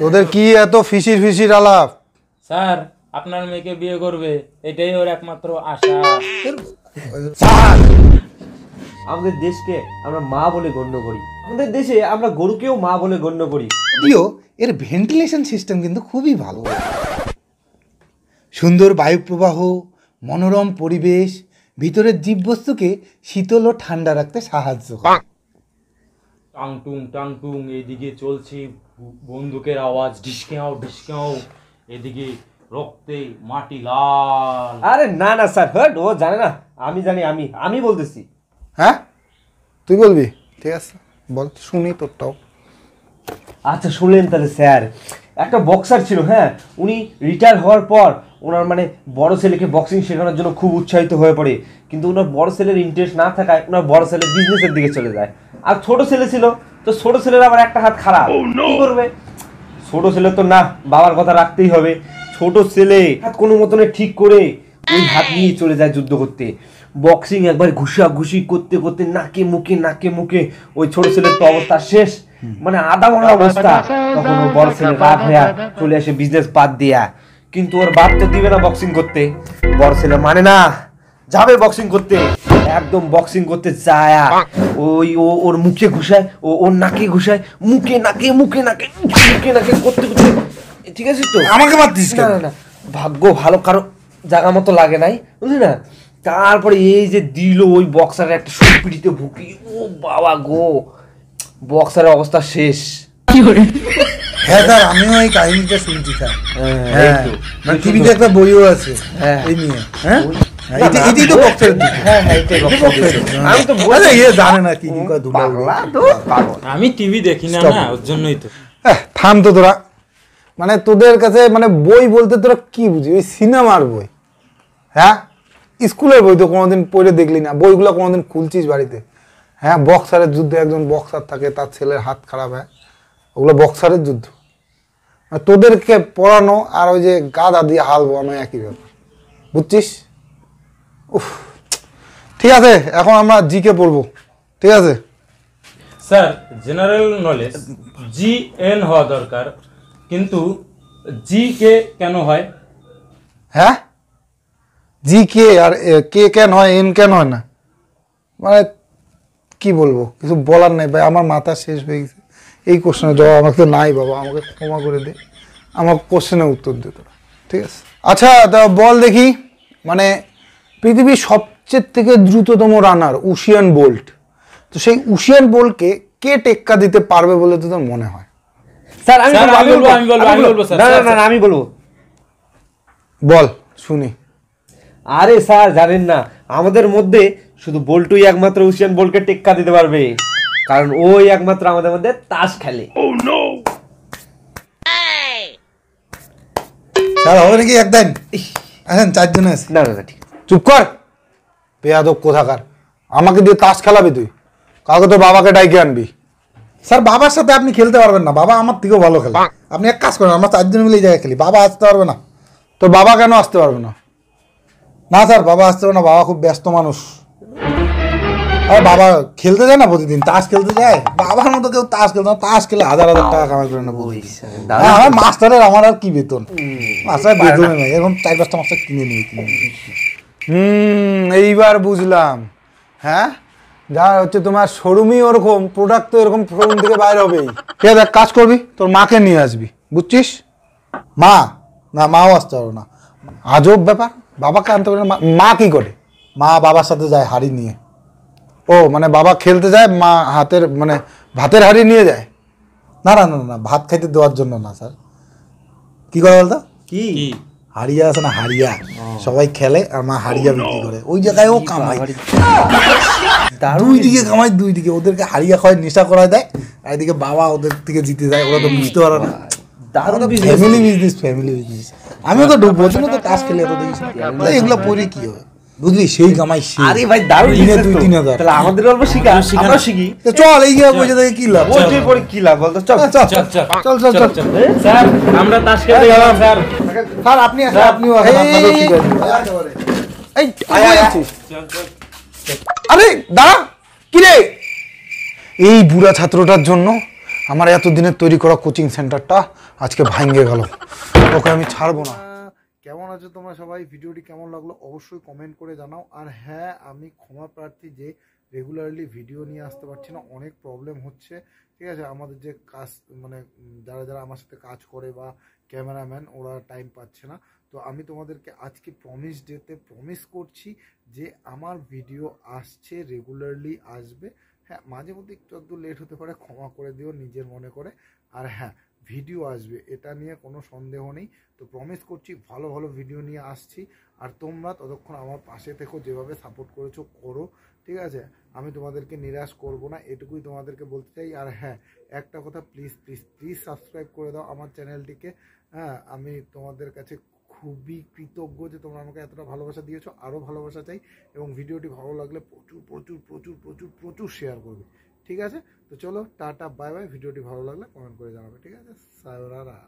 তোদের কি এত ফিসির ফিসির আলাপ স্যার আপনার মেয়েকে বিয়ে করবে এটাই ওর একমাত্র আশা আমাদের দেশকে আমরা মা বলে গণ্য করি আমাদের দেশে আমরা গরুকেও মা বলে গণ্য করি যদিও এর ভেন্টিলেশন সিস্টেম কিন্তু খুবই ভালো সুন্দর বায়ু প্রবাহ মনোরম পরিবেশ ভিতরের জীববস্তুকে শীতল ও ঠান্ডা রাখতে সাহায্য টাংটুং টাংটুং এদিকে চলছে বন্দুকের আওয়াজ ডিসকাও ডিসকাও এদিকে রক্তে মাটি লাল আরে না না স্যার হট ও জানে না আমি জানি আমি আমি বলতেছি হ্যাঁ তুই বলবি ঠিক আছে বল শুনি তোরটাও আচ্ছা শুনলেন তাহলে স্যার একটা বক্সার ছিল হ্যাঁ উনি রিটায়ার হওয়ার পর ওনার মানে বড় ছেলেকে বক্সিং শেখানোর জন্য খুব উৎসাহিত হয়ে পড়ে কিন্তু ওনার বড় ছেলের ইন্টারেস্ট না থাকায় ওনার বড় ছেলে বিজনেসের দিকে চলে যায় আর ছোট ছেলে ছিল তো ছোট ছেলের আবার একটা হাত খারাপ oh, কি করবে ছোট ছেলে তো না বাবার কথা রাখতেই হবে ছোট ছেলে হাত কোনো মতনে ঠিক করে ওই হাত নিয়ে চলে যায় যুদ্ধ করতে বক্সিং একবার ঘুষা ঘুষি করতে করতে নাকে মুখে নাকে মুখে ওই ছোট ছেলের তো অবস্থা শেষ মানে আদা মনে অবস্থা তখন ওই বড় ছেলে রাত হয়ে চলে আসে বিজনেস বাদ দিয়া কিন্তু ওর বাপ তো দিবে না বক্সিং করতে বড় ছেলে মানে না যাবে বক্সিং করতে একদম বক্সিং করতে চায় ওই ও ওর মুখে ঘুষায় ও ওর নাকে ঘুষায় মুখে নাকে মুখে নাকে মুখে নাকে করতে করতে ঠিক আছে তো আমাকে বাদ দিস না না ভাগ্য ভালো কারো জায়গা মতো লাগে নাই বুঝলি না তারপরে এই যে দিল ওই বক্সারের একটা সুপিড়িতে ভুকি ও বাবা গো বক্সারের অবস্থা শেষ কি হ্যাঁ স্যার আমিও এই কাহিনীটা শুনছি স্যার হ্যাঁ, হ্যাঁ মানে টিভিতে একটা বইও আছে হ্যাঁ। এই নিয়ে হ্যাঁ বই বলতে তোরা কি বুঝি ওই সিনেমার বই হ্যাঁ স্কুলের বই তো কোনোদিন পড়ে দেখলি না বইগুলো কোনোদিন খুলছিস বাড়িতে হ্যাঁ বক্সারের যুদ্ধে একজন বক্সার থাকে তার ছেলের হাত খারাপ হয় হ্যাঁ? ওগুলো বক্সারের যুদ্ধ তোদেরকে পড়ানো আর ওই যে গাদা দিয়ে হাল বানো একই ব্যাপার বুঝছিস উফ ঠিক আছে এখন আমরা জি কে পড়বো ঠিক আছে sir general knowledge G N হওয়া দরকার কিন্তু জি কে কেন হয় হ্যাঁ জি কে আর কে কেন হয় এন কেন হয় না মানে কি বলবো কিছু বলার নেই ভাই আমার মাথা শেষ হয়ে গেছে এই কোশ্চেনের জবাব আমার তো নাই বাবা আমাকে ক্ষমা করে দে আমার কোশ্চেনের উত্তর দে তোরা ঠিক আছে আচ্ছা তা বল দেখি মানে পৃথিবীর সবচেয়ে থেকে দ্রুততম রানার উশিয়ান বোল্ট তো সেই উশিয়ান বোল্টকে কে টেক্কা দিতে পারবে বলে তো তোর মনে হয় স্যার আমি বলবো আমি বলবো আমি বলবো বল শুনি আরে স্যার জানেন না আমাদের মধ্যে শুধু বোল্টুই একমাত্র উশিয়ান বোল্টকে টেক্কা দিতে পারবে কারণ ওই একমাত্র আমাদের মধ্যে তাস খেলে oh, স্যার হবে নাকি একদিন আসেন চারজন আছে না না ঠিক চুপ কর পেয়াদব কোথাকার আমাকে দিয়ে তাস খেলাবি তুই কাউকে তোর বাবাকে ডাইকে আনবি স্যার বাবার সাথে আপনি খেলতে পারবেন না বাবা আমার থেকেও ভালো খেলে আপনি এক কাজ করেন আমরা চারজন মিলে এই জায়গায় খেলি বাবা আসতে পারবে না তোর বাবা কেন আসতে পারবে না না স্যার বাবা আসতে পারবে না বাবা খুব ব্যস্ত মানুষ আর বাবা খেলতে যায় না প্রতিদিন তাস খেলতে যায় বাবার মতো কেউ তাস খেলতে না তাস খেলে হাজার হাজার টাকা কামাই করে না হ্যাঁ, আমার মাস্টারের আমার আর কি বেতন মাস্টার বেতনে নেই এখন চার পাঁচটা মাস্টার কিনে নিয়ে কিনে হুম এইবার বুঝলাম হ্যাঁ যা হচ্ছে তোমার শোরুমই ওরকম প্রোডাক্ট তো এরকম শোরুম থেকে বাইরে হবেই ঠিক আছে কাজ করবি তোর মাকে নিয়ে আসবি বুঝছিস মা না মাও আসতে পারো না আজব ব্যাপার বাবাকে আনতে পারে মা কি করে মা বাবার সাথে যায় হাড়ি নিয়ে ও মানে বাবা খেলতে যায় মা হাতের মানে ভাতের হাড়ি নিয়ে যায় না না না না ভাত খাইতে দেওয়ার জন্য না স্যার কি করে বলতো কি হাড়িয়া আছে না হাড়িয়া সবাই খেলে আর মা হাড়িয়া বিক্রি করে ওই জায়গায় ও কামাই দুই দিকে কামাই দুই দিকে ওদেরকে হাড়িয়া খাওয়ায় নেশা করা দেয় আর এদিকে বাবা ওদের থেকে জিতে যায় ওরা তো বুঝতে পারে না দারুণ ফ্যামিলি বিজনেস ফ্যামিলি বিজনেস আমিও তো ঢুকবো তো টাস্ক খেলে এত এগুলো পরে কি হবে বুঝলি সেই কামাই আরে ভাই দারুণ দিনে দুই তিন হাজার তাহলে আমাদের অল্প শিখা আমরা শিখি চল এই গিয়ে বসে থেকে কি লাভ পরে কি লাভ বলতো চল চল চল চল চল চল স্যার আমরা তাস খেলতে গেলাম স্যার স্যার আপনি আসেন এই আরে কি রে এই বুড়া ছাত্রটার জন্য আমার এতদিনের তৈরি করা কোচিং সেন্টারটা আজকে ভাঙ্গে গেল ওকে আমি ছাড়বো না কেমন আছো তোমরা সবাই ভিডিওটি কেমন লাগলো অবশ্যই কমেন্ট করে জানাও আর হ্যাঁ আমি ক্ষমা প্রার্থী যে রেগুলারলি ভিডিও নিয়ে আসতে পারছি না অনেক প্রবলেম হচ্ছে ঠিক আছে আমাদের যে কাজ মানে যারা যারা আমার সাথে কাজ করে বা ক্যামেরাম্যান ওরা টাইম পাচ্ছে না তো আমি তোমাদেরকে আজকে প্রমিস ডেতে প্রমিস করছি যে আমার ভিডিও আসছে রেগুলারলি আসবে হ্যাঁ মাঝে মধ্যে একটু একটু লেট হতে পারে ক্ষমা করে দিও নিজের মনে করে আর হ্যাঁ ভিডিও আসবে এটা নিয়ে কোনো সন্দেহ নেই তো প্রমিস করছি ভালো ভালো ভিডিও নিয়ে আসছি আর তোমরা ততক্ষণ আমার পাশে থেকো যেভাবে সাপোর্ট করেছো করো ঠিক আছে আমি তোমাদেরকে নিরাশ করব না এটুকুই তোমাদেরকে বলতে চাই আর হ্যাঁ একটা কথা প্লিজ প্লিজ প্লিজ সাবস্ক্রাইব করে দাও আমার চ্যানেলটিকে হ্যাঁ আমি তোমাদের কাছে খুবই কৃতজ্ঞ যে তোমরা আমাকে এতটা ভালোবাসা দিয়েছো আরও ভালোবাসা চাই এবং ভিডিওটি ভালো লাগলে প্রচুর প্রচুর প্রচুর প্রচুর প্রচুর শেয়ার করবে ঠিক আছে তো চলো টাটা বাই বাই ভিডিওটি ভালো লাগলে কমেন্ট করে জানাবে ঠিক আছে সায়োনারা